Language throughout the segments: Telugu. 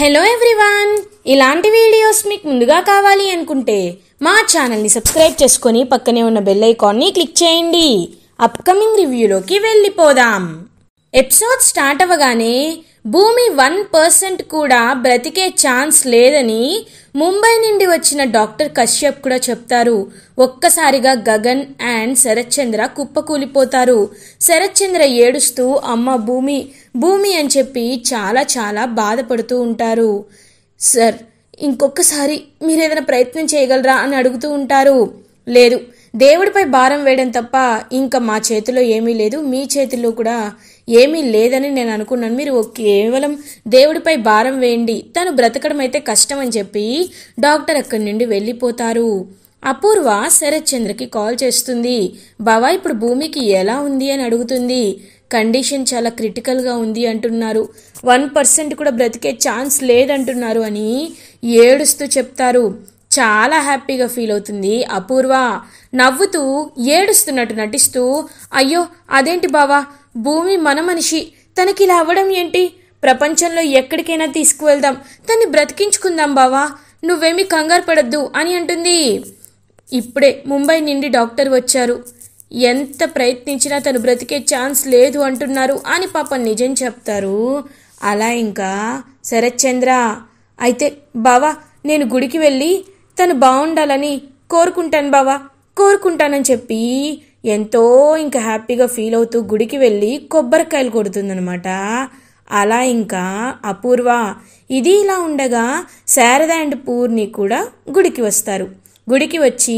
హలో ఎవ్రీవాన్ ఇలాంటి వీడియోస్ మీకు ముందుగా కావాలి అనుకుంటే మా ఛానల్ని సబ్స్క్రైబ్ చేసుకుని పక్కనే ఉన్న బెల్ ఐకాన్ని క్లిక్ చేయండి అప్కమింగ్ రివ్యూలోకి వెళ్ళిపోదాం ఎపిసోడ్ స్టార్ట్ అవ్వగానే భూమి వన్ పర్సెంట్ కూడా బ్రతికే ఛాన్స్ లేదని ముంబై నుండి వచ్చిన డాక్టర్ కశ్యప్ కూడా చెప్తారు ఒక్కసారిగా గగన్ అండ్ శరత్ చంద్ర కుప్పకూలిపోతారు శరత్ చంద్ర ఏడుస్తూ అమ్మ భూమి భూమి అని చెప్పి చాలా చాలా బాధపడుతూ ఉంటారు సార్ ఇంకొకసారి మీరు ఏదైనా ప్రయత్నం చేయగలరా అని అడుగుతూ ఉంటారు లేదు దేవుడిపై భారం వేయడం తప్ప ఇంకా మా చేతిలో ఏమీ లేదు మీ చేతిలో కూడా ఏమీ లేదని నేను అనుకున్నాను మీరు కేవలం దేవుడిపై భారం వేయండి తను బ్రతకడం అయితే కష్టం అని చెప్పి డాక్టర్ అక్కడి నుండి వెళ్ళిపోతారు అపూర్వ శరత్ చంద్రకి కాల్ చేస్తుంది బావా ఇప్పుడు భూమికి ఎలా ఉంది అని అడుగుతుంది కండిషన్ చాలా క్రిటికల్గా ఉంది అంటున్నారు వన్ పర్సెంట్ కూడా బ్రతికే ఛాన్స్ లేదంటున్నారు అని ఏడుస్తూ చెప్తారు చాలా హ్యాపీగా ఫీల్ అవుతుంది అపూర్వ నవ్వుతూ ఏడుస్తున్నట్టు నటిస్తూ అయ్యో అదేంటి బావా భూమి మన మనిషి తనకిలా అవ్వడం ఏంటి ప్రపంచంలో ఎక్కడికైనా తీసుకువెళ్దాం తన్ని బ్రతికించుకుందాం బావా నువ్వేమి కంగారు పడద్దు అని అంటుంది ఇప్పుడే ముంబై నుండి డాక్టర్ వచ్చారు ఎంత ప్రయత్నించినా తను బ్రతికే ఛాన్స్ లేదు అంటున్నారు అని పాప నిజం చెప్తారు అలా ఇంకా శరత్చంద్ర అయితే బావా నేను గుడికి వెళ్ళి తను బాగుండాలని కోరుకుంటాను బావా కోరుకుంటానని చెప్పి ఎంతో ఇంకా హ్యాపీగా ఫీల్ అవుతూ గుడికి వెళ్ళి కొబ్బరికాయలు కొడుతుందనమాట అలా ఇంకా అపూర్వ ఇది ఇలా ఉండగా శారద అండ్ పూర్ణి కూడా గుడికి వస్తారు గుడికి వచ్చి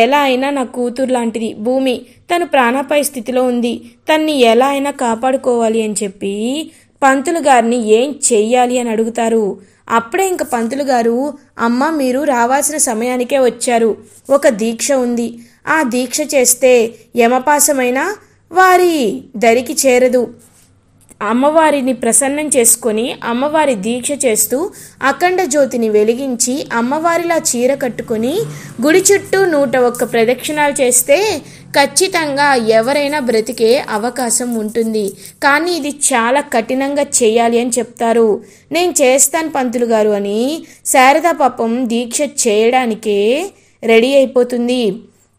ఎలా అయినా నా కూతురు లాంటిది భూమి తను ప్రాణాపాయ స్థితిలో ఉంది తన్ని ఎలా అయినా కాపాడుకోవాలి అని చెప్పి పంతులు గారిని ఏం చెయ్యాలి అని అడుగుతారు అప్పుడే ఇంక పంతులు గారు అమ్మ మీరు రావాల్సిన సమయానికే వచ్చారు ఒక దీక్ష ఉంది ఆ దీక్ష చేస్తే యమపాసమైన వారి దరికి చేరదు అమ్మవారిని ప్రసన్నం చేసుకొని అమ్మవారి దీక్ష చేస్తూ అఖండ జ్యోతిని వెలిగించి అమ్మవారిలా చీర కట్టుకొని గుడి చుట్టూ నూట ఒక్క ప్రదక్షిణాలు చేస్తే ఖచ్చితంగా ఎవరైనా బ్రతికే అవకాశం ఉంటుంది కానీ ఇది చాలా కఠినంగా చేయాలి అని చెప్తారు నేను చేస్తాను పంతులు గారు అని శారదా పాపం దీక్ష చేయడానికే రెడీ అయిపోతుంది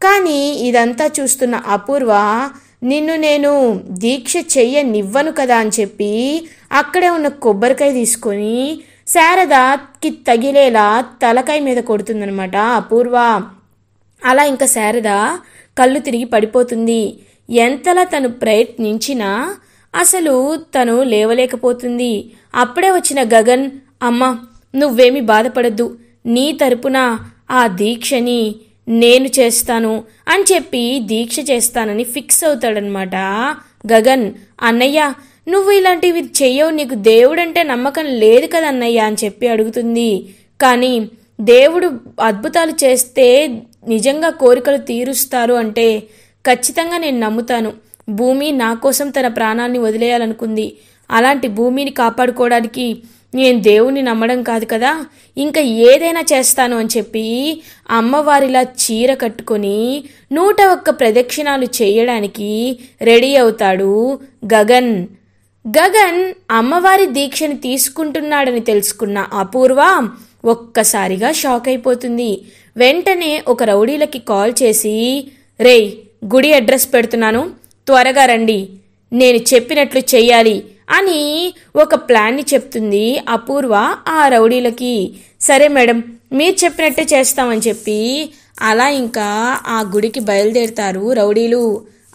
కానీ ఇదంతా చూస్తున్న అపూర్వ నిన్ను నేను దీక్ష చెయ్యనివ్వను కదా అని చెప్పి అక్కడే ఉన్న కొబ్బరికాయ తీసుకొని శారదకి తగిలేలా తలకాయ మీద కొడుతుందనమాట అపూర్వ అలా ఇంకా శారద కళ్ళు తిరిగి పడిపోతుంది ఎంతలా తను ప్రయత్నించినా అసలు తను లేవలేకపోతుంది అప్పుడే వచ్చిన గగన్ అమ్మ నువ్వేమీ బాధపడద్దు నీ తరపున ఆ దీక్షని నేను చేస్తాను అని చెప్పి దీక్ష చేస్తానని ఫిక్స్ అవుతాడనమాట గగన్ అన్నయ్య నువ్వు ఇలాంటివి చెయ్యవు నీకు దేవుడంటే నమ్మకం లేదు కదా అన్నయ్య అని చెప్పి అడుగుతుంది కానీ దేవుడు అద్భుతాలు చేస్తే నిజంగా కోరికలు తీరుస్తారు అంటే ఖచ్చితంగా నేను నమ్ముతాను భూమి నా కోసం తన ప్రాణాన్ని వదిలేయాలనుకుంది అలాంటి భూమిని కాపాడుకోవడానికి నేను దేవుణ్ణి నమ్మడం కాదు కదా ఇంకా ఏదైనా చేస్తాను అని చెప్పి అమ్మవారిలా చీర కట్టుకొని నూట ఒక్క ప్రదక్షిణాలు చేయడానికి రెడీ అవుతాడు గగన్ గగన్ అమ్మవారి దీక్షని తీసుకుంటున్నాడని తెలుసుకున్న అపూర్వ ఒక్కసారిగా షాక్ అయిపోతుంది వెంటనే ఒక రౌడీలకి కాల్ చేసి రేయ్ గుడి అడ్రస్ పెడుతున్నాను త్వరగా రండి నేను చెప్పినట్లు చెయ్యాలి అని ఒక ప్లాన్ని చెప్తుంది అపూర్వ ఆ రౌడీలకి సరే మేడం మీరు చెప్పినట్టే చేస్తామని చెప్పి అలా ఇంకా ఆ గుడికి బయలుదేరుతారు రౌడీలు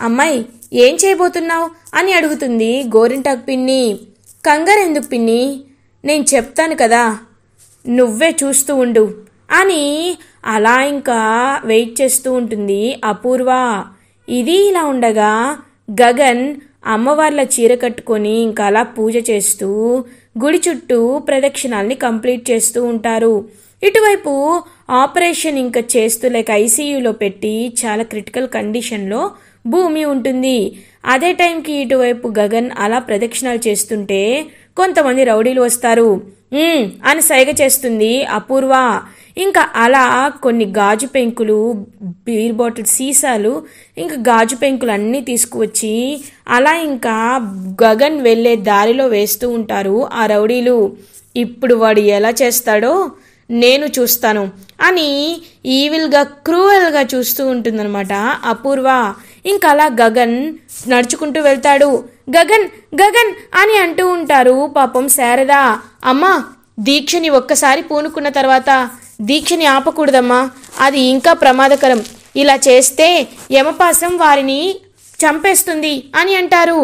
అమ్మాయి ఏం చేయబోతున్నావు అని అడుగుతుంది గోరింటాకు పిన్ని కంగారు ఎందుకు పిన్ని నేను చెప్తాను కదా నువ్వే చూస్తూ ఉండు అని అలా ఇంకా వెయిట్ చేస్తూ ఉంటుంది అపూర్వ ఇది ఇలా ఉండగా గగన్ అమ్మవార్ల చీర కట్టుకొని ఇంకా అలా పూజ చేస్తూ గుడి చుట్టూ ప్రదక్షిణాల్ని కంప్లీట్ చేస్తూ ఉంటారు ఇటువైపు ఆపరేషన్ ఇంకా చేస్తూ లైక్ ఐసీయూలో పెట్టి చాలా క్రిటికల్ కండిషన్లో భూమి ఉంటుంది అదే టైంకి ఇటువైపు గగన్ అలా ప్రదక్షిణాలు చేస్తుంటే కొంతమంది రౌడీలు వస్తారు అని సైగ చేస్తుంది అపూర్వ ఇంకా అలా కొన్ని గాజు పెంకులు బీర్ బాటిల్ సీసాలు ఇంకా గాజు పెంకులు అన్నీ తీసుకువచ్చి అలా ఇంకా గగన్ వెళ్ళే దారిలో వేస్తూ ఉంటారు ఆ రౌడీలు ఇప్పుడు వాడు ఎలా చేస్తాడో నేను చూస్తాను అని ఈవిల్గా క్రూవల్గా చూస్తూ ఉంటుందన్నమాట అపూర్వ ఇంకా అలా గగన్ నడుచుకుంటూ వెళ్తాడు గగన్ గగన్ అని అంటూ ఉంటారు పాపం శారదా అమ్మా దీక్షని ఒక్కసారి పూనుకున్న తర్వాత దీక్షని ఆపకూడదమ్మా అది ఇంకా ప్రమాదకరం ఇలా చేస్తే యమపాసం వారిని చంపేస్తుంది అని అంటారు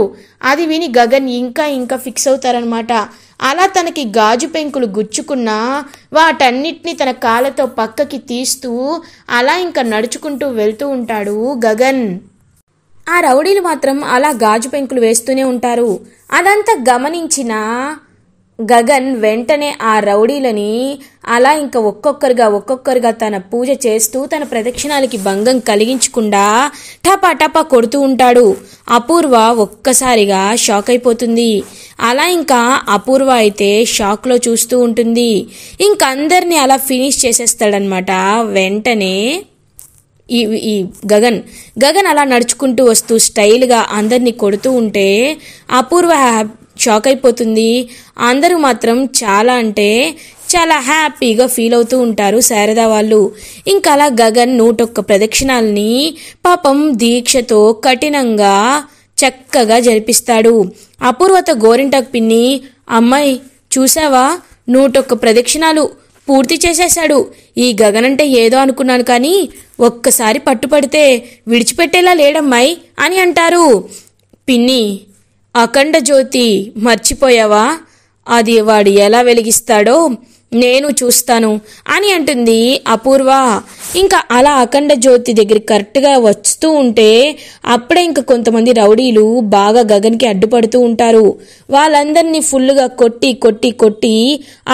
అది విని గగన్ ఇంకా ఇంకా ఫిక్స్ అవుతారనమాట అలా తనకి గాజు పెంకులు గుచ్చుకున్నా వాటన్నిటిని తన కాళ్ళతో పక్కకి తీస్తూ అలా ఇంకా నడుచుకుంటూ వెళ్తూ ఉంటాడు గగన్ ఆ రౌడీలు మాత్రం అలా గాజు పెంకులు వేస్తూనే ఉంటారు అదంతా గమనించిన గగన్ వెంటనే ఆ రౌడీలని అలా ఇంకా ఒక్కొక్కరుగా ఒక్కొక్కరుగా తన పూజ చేస్తూ తన ప్రదక్షిణాలకి భంగం కలిగించకుండా టపా టపా కొడుతూ ఉంటాడు అపూర్వ ఒక్కసారిగా షాక్ అయిపోతుంది అలా ఇంకా అపూర్వ అయితే షాక్లో చూస్తూ ఉంటుంది ఇంకందరినీ అలా ఫినిష్ చేసేస్తాడనమాట వెంటనే ఈ ఈ గగన్ గగన్ అలా నడుచుకుంటూ వస్తూ స్టైల్గా అందరినీ కొడుతూ ఉంటే అపూర్వ షాక్ అయిపోతుంది అందరూ మాత్రం చాలా అంటే చాలా హ్యాపీగా ఫీల్ అవుతూ ఉంటారు శారద వాళ్ళు ఇంకా అలా గగన్ నూటొక్క ప్రదక్షిణాలని పాపం దీక్షతో కఠినంగా చక్కగా జరిపిస్తాడు అపూర్వత గోరింటాకు పిన్ని అమ్మాయి చూసావా నూటొక్క ప్రదక్షిణాలు పూర్తి చేసేశాడు ఈ గగన్ అంటే ఏదో అనుకున్నాను కానీ ఒక్కసారి పట్టుపడితే విడిచిపెట్టేలా లేడమ్మాయి అని అంటారు పిన్ని అఖండ జ్యోతి మర్చిపోయావా అది వాడు ఎలా వెలిగిస్తాడో నేను చూస్తాను అని అంటుంది అపూర్వ ఇంకా అలా అఖండ జ్యోతి దగ్గర కరెక్ట్గా వస్తూ ఉంటే అప్పుడే ఇంకా కొంతమంది రౌడీలు బాగా గగన్కి అడ్డుపడుతూ ఉంటారు వాళ్ళందరినీ ఫుల్గా కొట్టి కొట్టి కొట్టి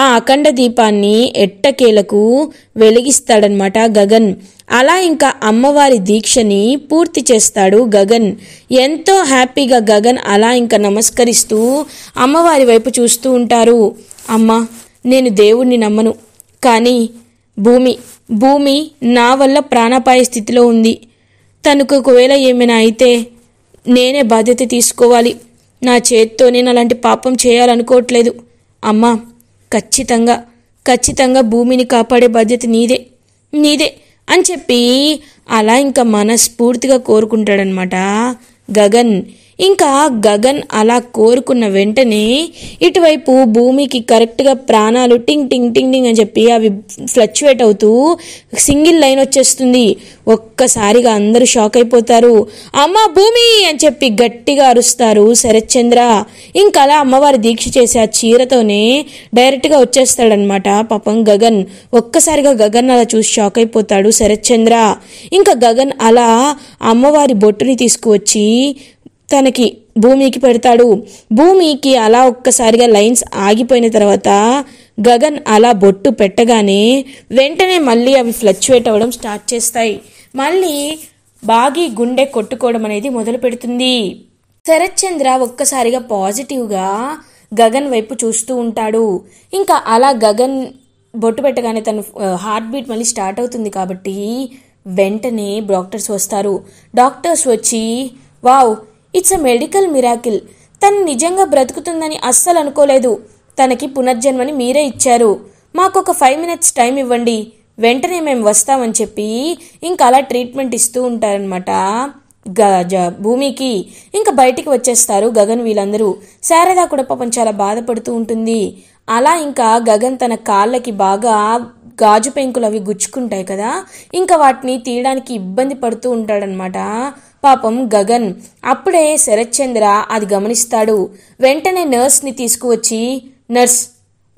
ఆ అఖండ దీపాన్ని ఎట్టకేలకు వెలిగిస్తాడనమాట గగన్ అలా ఇంకా అమ్మవారి దీక్షని పూర్తి చేస్తాడు గగన్ ఎంతో హ్యాపీగా గగన్ అలా ఇంకా నమస్కరిస్తూ అమ్మవారి వైపు చూస్తూ ఉంటారు అమ్మ నేను దేవుణ్ణి నమ్మను కానీ భూమి భూమి నా వల్ల ప్రాణాపాయ స్థితిలో ఉంది తనకు ఒకవేళ ఏమైనా అయితే నేనే బాధ్యత తీసుకోవాలి నా చేత్తో నేను అలాంటి పాపం చేయాలనుకోవట్లేదు అమ్మా ఖచ్చితంగా ఖచ్చితంగా భూమిని కాపాడే బాధ్యత నీదే నీదే అని చెప్పి అలా ఇంకా మనస్ఫూర్తిగా కోరుకుంటాడనమాట గగన్ ఇంకా గగన్ అలా కోరుకున్న వెంటనే ఇటువైపు భూమికి కరెక్ట్గా ప్రాణాలు టింగ్ టింగ్ టింగ్ టింగ్ అని చెప్పి అవి ఫ్లక్చువేట్ అవుతూ సింగిల్ లైన్ వచ్చేస్తుంది ఒక్కసారిగా అందరూ షాక్ అయిపోతారు అమ్మ భూమి అని చెప్పి గట్టిగా అరుస్తారు శరత్చంద్ర ఇంకా అలా అమ్మవారి దీక్ష చేసే ఆ చీరతోనే డైరెక్ట్గా వచ్చేస్తాడనమాట పాపం గగన్ ఒక్కసారిగా గగన్ అలా చూసి షాక్ అయిపోతాడు శరత్చంద్ర ఇంకా గగన్ అలా అమ్మవారి బొట్టుని తీసుకువచ్చి తనకి భూమికి పెడతాడు భూమికి అలా ఒక్కసారిగా లైన్స్ ఆగిపోయిన తర్వాత గగన్ అలా బొట్టు పెట్టగానే వెంటనే మళ్ళీ అవి ఫ్లక్చువేట్ అవ్వడం స్టార్ట్ చేస్తాయి మళ్ళీ బాగి గుండె కొట్టుకోవడం అనేది మొదలు పెడుతుంది చంద్ర ఒక్కసారిగా పాజిటివ్గా గగన్ వైపు చూస్తూ ఉంటాడు ఇంకా అలా గగన్ బొట్టు పెట్టగానే తను హార్ట్ బీట్ మళ్ళీ స్టార్ట్ అవుతుంది కాబట్టి వెంటనే డాక్టర్స్ వస్తారు డాక్టర్స్ వచ్చి wow it's a medical miracle తను నిజంగా బ్రతుకుతుందని అస్సలు అనుకోలేదు తనకి పునర్జన్మని మీరే ఇచ్చారు మాకొక ఫైవ్ మినిట్స్ టైం ఇవ్వండి వెంటనే మేము వస్తామని చెప్పి ఇంకా అలా ట్రీట్మెంట్ ఇస్తూ ఉంటారనమాట గజ భూమికి ఇంకా బయటికి వచ్చేస్తారు గగన్ వీళ్ళందరూ శారదా కూడా పాపం చాలా బాధపడుతూ ఉంటుంది అలా ఇంకా గగన్ తన కాళ్ళకి బాగా గాజు పెంకులు అవి గుచ్చుకుంటాయి కదా ఇంకా వాటిని తీయడానికి ఇబ్బంది పడుతూ ఉంటాడనమాట పాపం గగన్ అప్పుడే శరత్చంద్ర అది గమనిస్తాడు వెంటనే నర్స్ని తీసుకువచ్చి నర్స్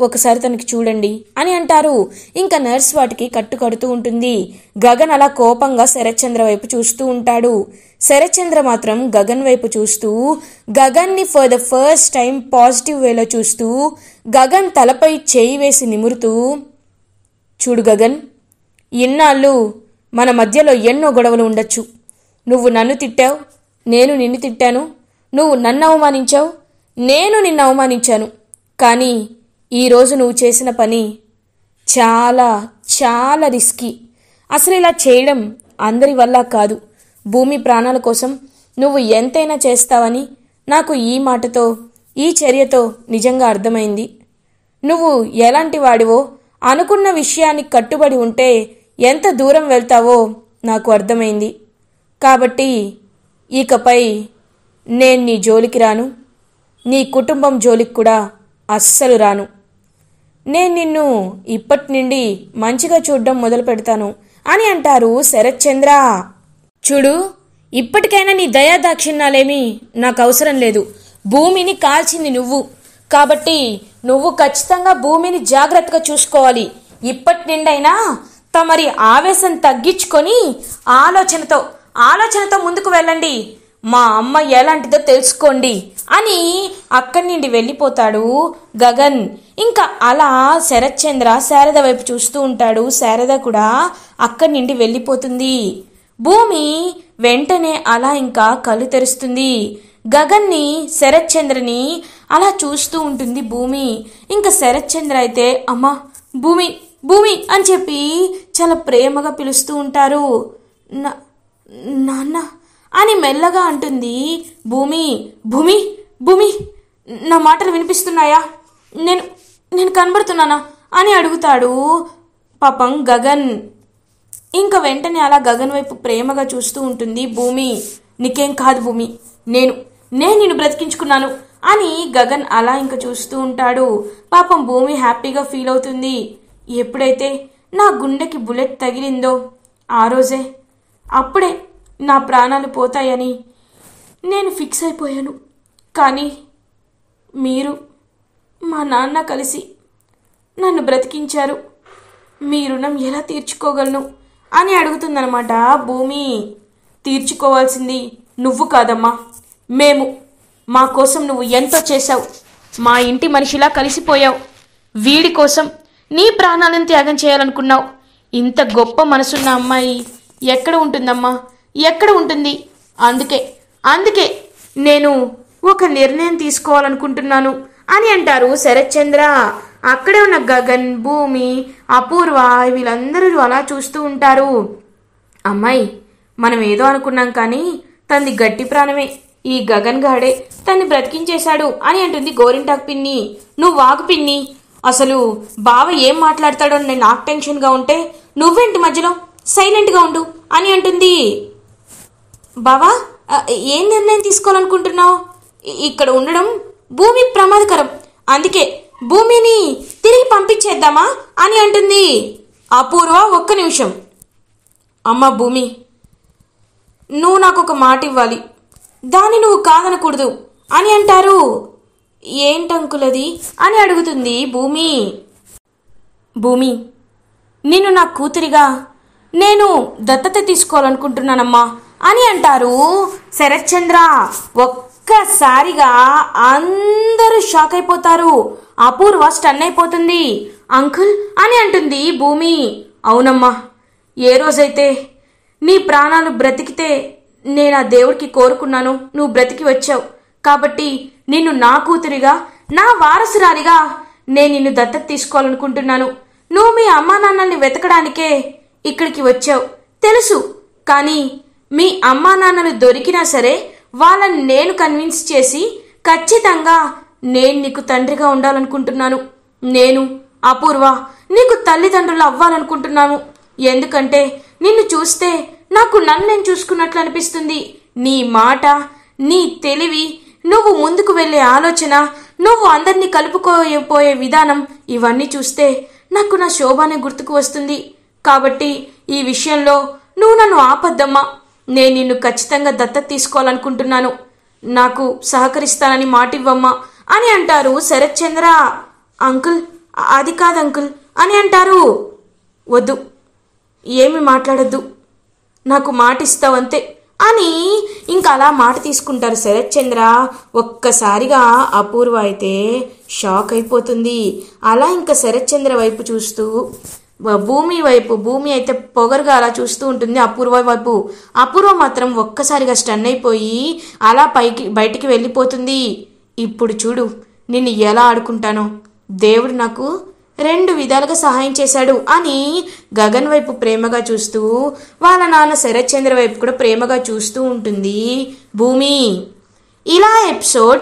ఒకసారి తనకి చూడండి అని అంటారు ఇంకా నర్స్ వాటికి కట్టుకడుతూ ఉంటుంది గగన్ అలా కోపంగా శరత్చంద్ర వైపు చూస్తూ ఉంటాడు శరత్చంద్ర మాత్రం గగన్ వైపు చూస్తూ గగన్ని for the first time positive వేలో చూస్తూ గగన్ తలపై చేయి వేసి నిమురుతూ చూడు గగన్ ఇన్నాళ్ళు మన మధ్యలో ఎన్నో గొడవలు ఉండొచ్చు నువ్వు నన్ను తిట్టావు నేను నిన్ను తిట్టాను నువ్వు నన్ను అవమానించావు నేను నిన్ను అవమానించాను కానీ ఈరోజు నువ్వు చేసిన పని చాలా చాలా రిస్కీ అసలు ఇలా చేయడం అందరి వల్ల కాదు భూమి ప్రాణాల కోసం నువ్వు ఎంతైనా చేస్తావని నాకు ఈ మాటతో ఈ చర్యతో నిజంగా అర్థమైంది నువ్వు ఎలాంటి వాడివో అనుకున్న విషయానికి కట్టుబడి ఉంటే ఎంత దూరం వెళ్తావో నాకు అర్థమైంది కాబట్టి ఇకపై నేను నీ జోలికి రాను నీ కుటుంబం జోలికి కూడా అస్సలు రాను నేను నిన్ను ఇప్పటి నుండి మంచిగా చూడడం మొదలు పెడతాను అని అంటారు శరత్చంద్ర చూడు ఇప్పటికైనా నీ దయాదాక్షిణ్యాలేమీ నాకు అవసరం లేదు భూమిని కాల్చింది నువ్వు కాబట్టి నువ్వు ఖచ్చితంగా భూమిని జాగ్రత్తగా చూసుకోవాలి ఇప్పటి నుండైనా తమరి ఆవేశం తగ్గించుకొని ఆలోచనతో ఆలోచనతో ముందుకు వెళ్ళండి మా అమ్మ ఎలాంటిదో తెలుసుకోండి అని అక్కడి నుండి వెళ్ళిపోతాడు గగన్ ఇంకా అలా శరత్చంద్ర శారద వైపు చూస్తూ ఉంటాడు శారద కూడా అక్కడి నుండి వెళ్ళిపోతుంది భూమి వెంటనే అలా ఇంకా కళ్ళు తెరుస్తుంది గగన్ని శరత్చంద్రని అలా చూస్తూ ఉంటుంది భూమి ఇంకా శరత్చంద్ర అయితే అమ్మ భూమి భూమి అని చెప్పి చాలా ప్రేమగా పిలుస్తూ ఉంటారు నా నాన్న అని మెల్లగా అంటుంది భూమి భూమి భూమి నా మాటలు వినిపిస్తున్నాయా నేను నేను కనబడుతున్నానా అని అడుగుతాడు పాపం గగన్ ఇంకా వెంటనే అలా గగన్ వైపు ప్రేమగా చూస్తూ ఉంటుంది భూమి నీకేం కాదు భూమి నేను నేను నిన్ను బ్రతికించుకున్నాను అని గగన్ అలా ఇంకా చూస్తూ ఉంటాడు పాపం భూమి హ్యాపీగా ఫీల్ అవుతుంది ఎప్పుడైతే నా గుండెకి బుల్లెట్ తగిలిందో ఆ రోజే అప్పుడే నా ప్రాణాలు పోతాయని నేను ఫిక్స్ అయిపోయాను కానీ మీరు మా నాన్న కలిసి నన్ను బ్రతికించారు మీ రుణం ఎలా తీర్చుకోగలను అని అడుగుతుందనమాట భూమి తీర్చుకోవాల్సింది నువ్వు కాదమ్మా మేము మా కోసం నువ్వు ఎంతో చేశావు మా ఇంటి మనిషిలా కలిసిపోయావు వీడి కోసం నీ ప్రాణాలను త్యాగం చేయాలనుకున్నావు ఇంత గొప్ప మనసున్న అమ్మాయి ఎక్కడ ఉంటుందమ్మా ఎక్కడ ఉంటుంది అందుకే అందుకే నేను ఒక నిర్ణయం తీసుకోవాలనుకుంటున్నాను అని అంటారు శరత్ చంద్ర అక్కడే ఉన్న గగన్ భూమి అపూర్వ వీళ్ళందరూ అలా చూస్తూ ఉంటారు అమ్మాయి మనం ఏదో అనుకున్నాం కానీ తనది గట్టి ప్రాణమే ఈ గగన్ గాడే తన్ని బ్రతికించేశాడు అని అంటుంది గోరింటాకు పిన్ని నువ్వు వాగు పిన్ని అసలు బావ ఏం మాట్లాడతాడో నేను నాకు టెన్షన్గా ఉంటే నువ్వేంటి మధ్యలో సైలెంట్గా ఉండు అని అంటుంది బావా ఏం నిర్ణయం తీసుకోవాలనుకుంటున్నావు ఇక్కడ ఉండడం భూమి ప్రమాదకరం అందుకే భూమిని తిరిగి పంపించేద్దామా అని అంటుంది అపూర్వ ఒక్క నిమిషం అమ్మ భూమి నువ్వు నాకు ఒక మాట ఇవ్వాలి దాన్ని నువ్వు కాదనకూడదు అని అంటారు ఏంటంకులది అని అడుగుతుంది భూమి భూమి నిన్ను నా కూతురిగా నేను దత్తత తీసుకోవాలనుకుంటున్నానమ్మా అని అంటారు శరత్చంద్ర ఒక్కసారిగా అందరూ షాక్ అయిపోతారు అపూర్వ స్టన్ అయిపోతుంది అంకుల్ అని అంటుంది భూమి అవునమ్మా ఏ రోజైతే నీ ప్రాణాలు బ్రతికితే నేను ఆ దేవుడికి కోరుకున్నాను నువ్వు బ్రతికి వచ్చావు కాబట్టి నిన్ను నా కూతురిగా నా వారసురాలిగా నేను నిన్ను దత్తత తీసుకోవాలనుకుంటున్నాను నువ్వు మీ అమ్మా నాన్నల్ని వెతకడానికే ఇక్కడికి వచ్చావు తెలుసు కానీ మీ అమ్మా నాన్నలు దొరికినా సరే వాళ్ళని నేను కన్విన్స్ చేసి ఖచ్చితంగా నేను నీకు తండ్రిగా ఉండాలనుకుంటున్నాను నేను అపూర్వ నీకు తల్లిదండ్రులు అవ్వాలనుకుంటున్నాను ఎందుకంటే నిన్ను చూస్తే నాకు నన్ను నేను చూసుకున్నట్లు అనిపిస్తుంది నీ మాట నీ తెలివి నువ్వు ముందుకు వెళ్ళే ఆలోచన నువ్వు అందరినీ కలుపుకోపోయే విధానం ఇవన్నీ చూస్తే నాకు నా శోభనే గుర్తుకు వస్తుంది కాబట్టి ఈ విషయంలో నువ్వు నన్ను ఆపద్దమ్మా నేను నిన్ను ఖచ్చితంగా దత్తత తీసుకోవాలనుకుంటున్నాను నాకు సహకరిస్తానని మాటివ్వమ్మా అని అంటారు శరత్చంద్ర అంకుల్ అది కాదు అంకుల్ అని అంటారు వద్దు ఏమి మాట్లాడద్దు నాకు మాట అని ఇంకా అలా మాట తీసుకుంటారు శరత్చంద్ర ఒక్కసారిగా అపూర్వ అయితే షాక్ అయిపోతుంది అలా ఇంకా శరత్చంద్ర వైపు చూస్తూ భూమి వైపు భూమి అయితే పొగరుగా అలా చూస్తూ ఉంటుంది అపూర్వ వైపు అపూర్వ మాత్రం ఒక్కసారిగా స్టన్ అయిపోయి అలా పైకి బయటికి వెళ్ళిపోతుంది ఇప్పుడు చూడు నిన్ను ఎలా ఆడుకుంటానో దేవుడు నాకు రెండు విధాలుగా సహాయం చేశాడు అని గగన్ వైపు ప్రేమగా చూస్తూ వాళ్ళ నాన్న శరత్చంద్ర వైపు కూడా ప్రేమగా చూస్తూ ఉంటుంది భూమి ఇలా ఎపిసోడ్